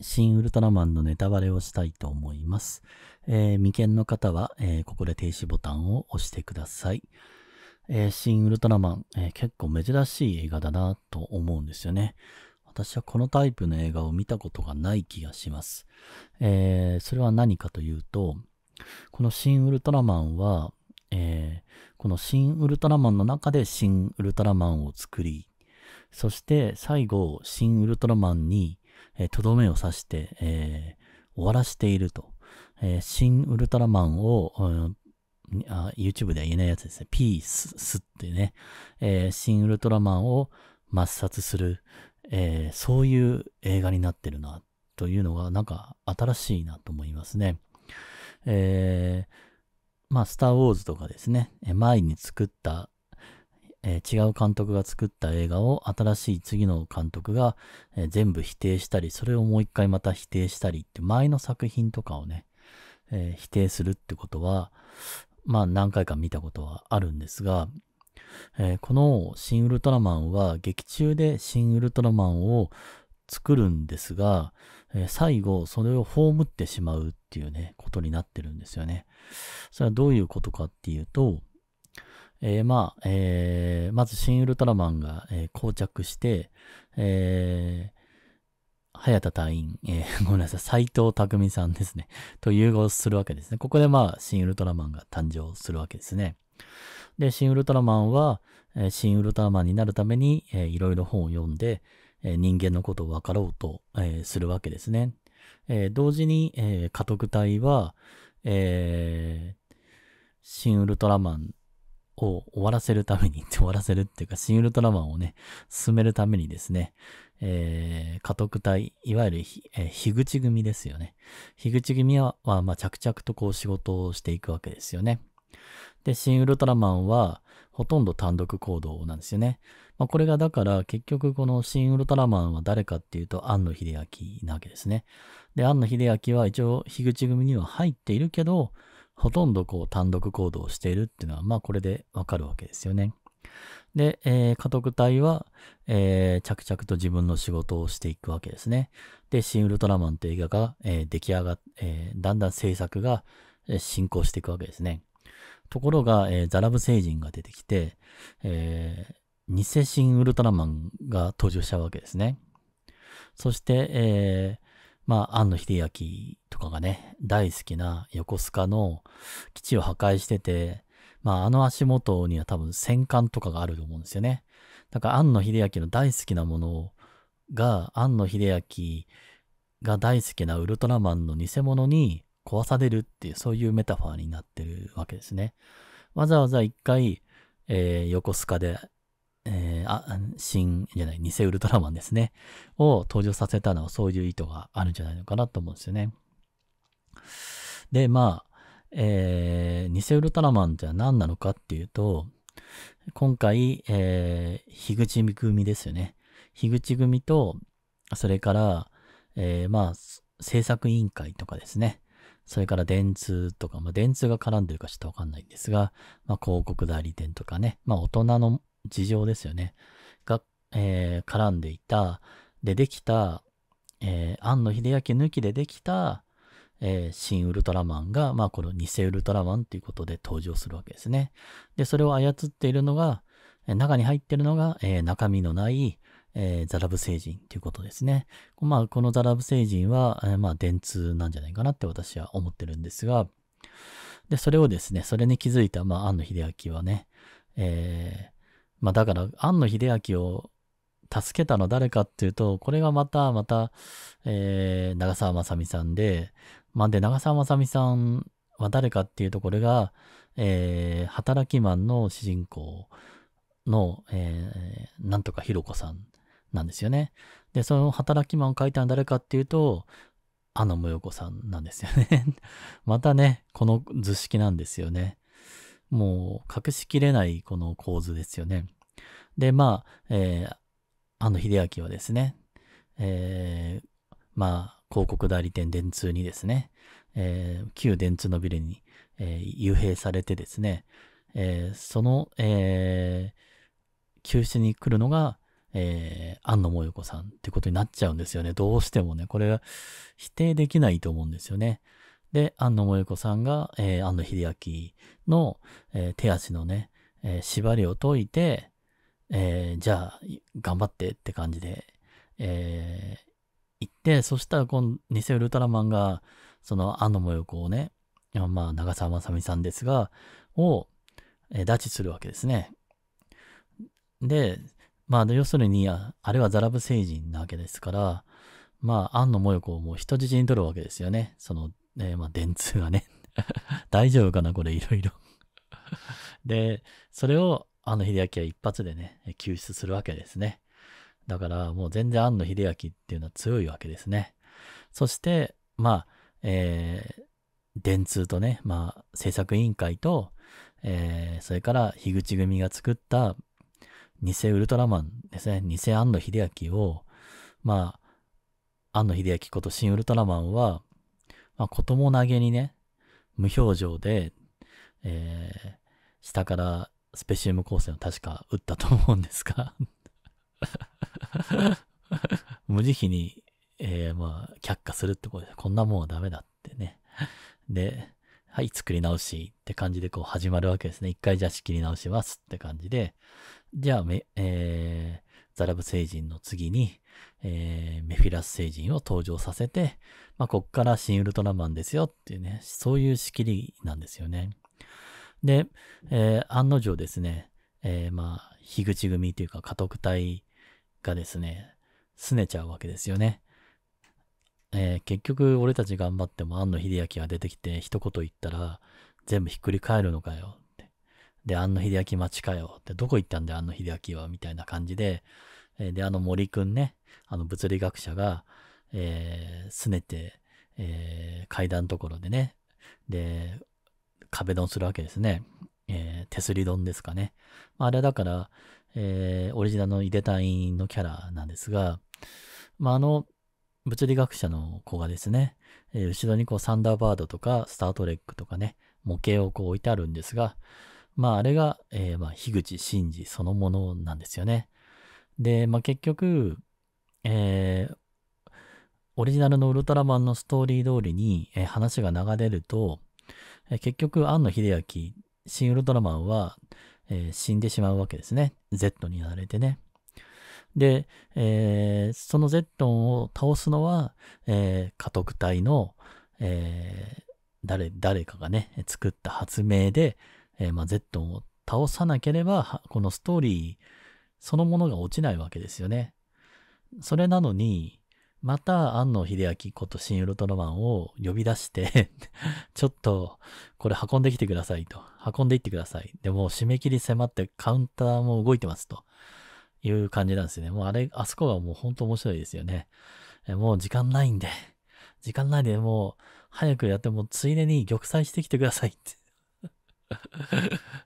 新ウルトラマンのネタバレをしたいと思います。えー、未見の方は、えー、ここで停止ボタンを押してください。えー、新ウルトラマン、え結構珍しい映画だなと思うんですよね。私はこのタイプの映画を見たことがない気がします。えそれは何かというと、この新ウルトラマンは、えこの新ウルトラマンの中で新ウルトラマンを作り、そして最後、新ウルトラマンにと、ど、めを刺して、えー、終わらしていると。えー、新ウルトラマンを、うん、YouTube では言えないやつですね。ピース、スってね、えー、新ウルトラマンを抹殺する、えー、そういう映画になってるな、というのが、なんか新しいなと思いますね。えー、まあ、スター・ウォーズとかですね、前に作ったえー、違う監督が作った映画を新しい次の監督が、えー、全部否定したり、それをもう一回また否定したりって前の作品とかをね、えー、否定するってことは、まあ何回か見たことはあるんですが、えー、この新ウルトラマンは劇中で新ウルトラマンを作るんですが、えー、最後それを葬ってしまうっていうね、ことになってるんですよね。それはどういうことかっていうと、えー、まあ、えー、まずン・ウルトラマンが、えー、膠着して、えー、早田隊員、えー、ごめんなさい、斎藤匠さんですね、と融合するわけですね。ここでまあ、ン・ウルトラマンが誕生するわけですね。で、シン・ウルトラマンは、えー、ン・ウルトラマンになるために、えー、いろいろ本を読んで、えー、人間のことを分かろうと、えー、するわけですね。えー、同時に、えー、家督隊は、えー、ン・ウルトラマンを終わらせるために、終わらせるっていうか、新ウルトラマンをね、進めるためにですね、えー、家督隊、いわゆるえー、樋口組ですよね。樋口組は、ままあ、着々とこう仕事をしていくわけですよね。で、新ウルトラマンは、ほとんど単独行動なんですよね。まあ、これがだから結局この新ウルトラマンは誰かっていうと庵野秀明なわけですね。で、庵野秀明は一応樋口組には入っているけど、ほとんどこう単独行動をしているっていうのは、まあこれでわかるわけですよね。で、えー、家督隊は、えー、着々と自分の仕事をしていくわけですね。で、シン・ウルトラマンという映画が、えー、出来上がっ、えだんだん制作が進行していくわけですね。ところが、えザラブ星人が出てきて、え偽シン・ウルトラマンが登場しちゃうわけですね。そして、えまあ、庵野秀明とかがね、大好きな横須賀の基地を破壊してて、まあ、あの足元には多分戦艦とかがあると思うんですよね。だから、庵野秀明の大好きなものが、庵野秀明が大好きなウルトラマンの偽物に壊されるっていう、そういうメタファーになってるわけですね。わざわざ一回、えー、横須賀で、えー、あ、新、じゃない、偽ウルトラマンですね。を登場させたのはそういう意図があるんじゃないのかなと思うんですよね。で、まあ、えー、偽ウルトラマンっては何なのかっていうと、今回、えー、樋口組ですよね。樋口組と、それから、えー、まあ、制作委員会とかですね。それから電通とか、まあ、電通が絡んでるかちょっとわかんないんですが、まあ、広告代理店とかね、まあ、大人の事情ですよね。が、えー、絡んでいた、で、できた、えー、庵野秀明抜きでできた、えー、新ウルトラマンが、まあ、この偽ウルトラマンということで登場するわけですね。で、それを操っているのが、中に入っているのが、えー、中身のない、えー、ザラブ星人ということですね。まあ、このザラブ星人は、えー、まあ、電通なんじゃないかなって私は思ってるんですが、で、それをですね、それに気づいた、まあ、安野秀明はね、えー、まあ、だから、安野秀明を助けたの誰かっていうと、これがまた、また、えー、長澤まさみさんで、まあ、で、長澤まさみさんは誰かっていうと、これが、えー、働きマンの主人公の、えー、なんとかひろこさんなんですよね。で、その働きマンを書いたのは誰かっていうと、あのもよこさんなんですよね またね、この図式なんですよね。もう隠しきれないこの構図ですよね。で、まあ、えー、あの秀明はですね、えー、まあ、広告代理店電通にですね、えー、旧電通のビルに、えー、幽閉されてですね、えー、その、えー、救出に来るのが、えー、安野萌子さんってことになっちゃうんですよね。どうしてもね、これは否定できないと思うんですよね。で、安野萌子さんが、えー、安野秀明の、えー、手足のね、えー、縛りを解いて、えー、じゃあ、頑張ってって感じで、えー、で、そしたらこの偽ウルトラマンが、その、庵野模様をね、まあ、長澤まさみさんですが、を、えー、拉致するわけですね。で、まあ、要するに、あれはザラブ星人なわけですから、まあ、安野もよこをもう人質に取るわけですよね。その、えー、まあ、電通がね。大丈夫かなこれ、いろいろで、それを、あの秀明は一発でね、救出するわけですね。だからもう全然庵野秀明っていうのは強いわけですね。そして、まあ、えー、電通とね、まあ、制作委員会と、えー、それから樋口組が作った偽ウルトラマンですね、偽庵野秀明を、まあ、庵野秀明こと新ウルトラマンは、まあ、子供投げにね、無表情で、えー、下からスペシウム光線を確か打ったと思うんですが 無慈悲に、えー、まあ、却下するってことで、こんなもんはダメだってね。で、はい、作り直しって感じでこう始まるわけですね。一回じゃあ仕切り直しますって感じで、じゃあえー、ザラブ星人の次に、えー、メフィラス星人を登場させて、まあ、こっから新ウルトラマンですよっていうね、そういう仕切りなんですよね。で、えー、案の定ですね、えー、まあ、樋口組というか家督隊がですね、拗ねちゃうわけですよね。えー、結局俺たち頑張っても庵野秀明が出てきて一言言ったら全部ひっくり返るのかよって。で、庵野秀明待ちかよって、どこ行ったんだよ、庵野秀明は、みたいな感じで、えー、で、あの森くんね、あの物理学者が、えー、拗ねて、えー、階段ところでね、で、壁ドンするわけですね。えー、手すりドンですかね。あれだから、えー、オリジナルのいでたいのキャラなんですが、まあ、あの、物理学者の子がですね、えー、後ろにこうサンダーバードとかスタートレックとかね、模型をこう置いてあるんですが、まああれが、えー、まあ樋口真嗣そのものなんですよね。で、まあ結局、えー、オリジナルのウルトラマンのストーリー通りに、え話が流れると、え結局、庵野秀明、新ウルトラマンは、えー、死んでしまうわけですね。Z にやられてね。で、えー、そのゼットンを倒すのは、えー、家督隊の、え誰、誰かがね、作った発明で、えまあ、ゼットンを倒さなければ、このストーリーそのものが落ちないわけですよね。それなのに、また、安野秀明こと新ウルトラマンを呼び出して ちょっと、これ運んできてくださいと。運んでいってください。で、もう締め切り迫ってカウンターも動いてますと。いう感じなんですよね。もうあれ、あそこはもう本当面白いですよね。もう時間ないんで、時間ないでもう早くやってもついでに玉砕してきてくださいって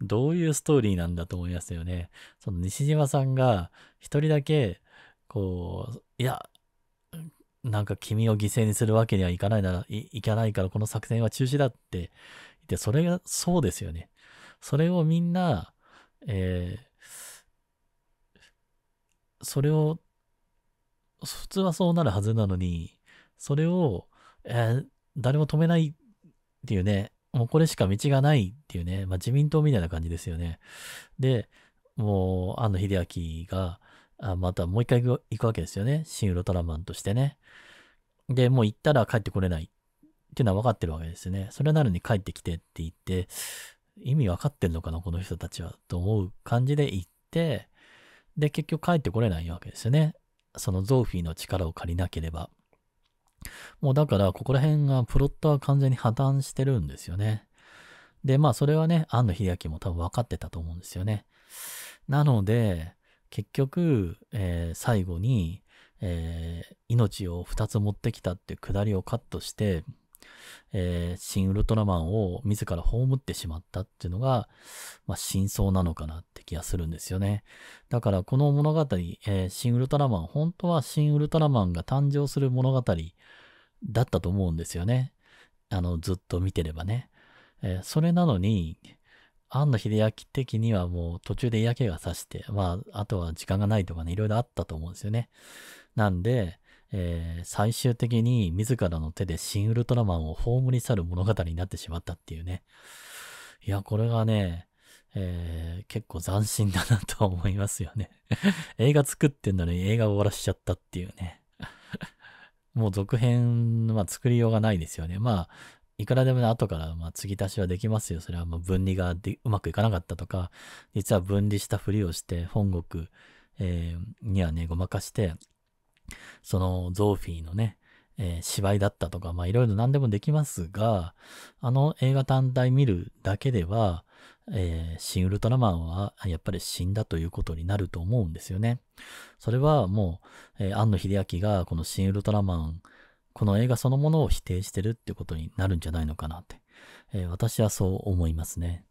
どういうストーリーなんだと思いますよね。その西島さんが一人だけ、こう、いや、なんか君を犠牲にするわけにはいかないな、いいかないからこの作戦は中止だって言って、それがそうですよね。それをみんな、えー、それを、普通はそうなるはずなのに、それを、えー、誰も止めないっていうね、もうこれしか道がないっていうね、まあ、自民党みたいな感じですよね。で、もう、安野秀明が、あまたもう一回行くわけですよね。新ウルトラマンとしてね。で、もう行ったら帰ってこれないっていうのは分かってるわけですね。それなのに帰ってきてって言って、意味分かってんのかな、この人たちは。と思う感じで行って、で、結局帰ってこれないわけですよね。そのゾーフィーの力を借りなければ。もうだから、ここら辺がプロットは完全に破綻してるんですよね。で、まあそれはね、庵野秀明も多分分かってたと思うんですよね。なので、結局、えー、最後に、えー、命を2つ持ってきたって下りをカットして、えー、新ウルトラマンを自ら葬ってしまったっていうのが、まあ、真相なのかなって気がするんですよね。だからこの物語、えー、新ウルトラマン、本当は新ウルトラマンが誕生する物語だったと思うんですよね。あの、ずっと見てればね。えー、それなのに、庵野秀明的にはもう途中で嫌気がさして、まあ、あとは時間がないとかね、いろいろあったと思うんですよね。なんで、えー、最終的に自らの手で新ウルトラマンを葬り去る物語になってしまったっていうね。いや、これがね、えー、結構斬新だなと思いますよね。映画作ってんのに映画を終わらしちゃったっていうね。もう続編は作りようがないですよね。まあ、いくらでも後から、まあ、継ぎ足しはできますよ。それは、まあ、分離がでうまくいかなかったとか、実は分離したふりをして、本国、えー、にはね、ごまかして、その、ゾーフィーのね、えー、芝居だったとか、まあ、いろいろ何でもできますが、あの映画単体見るだけでは、えー、新ウルトラマンはやっぱり死んだということになると思うんですよね。それはもう、えー、庵野秀明がこの新ウルトラマンこの映画そのものを否定してるってことになるんじゃないのかなって、えー、私はそう思いますね。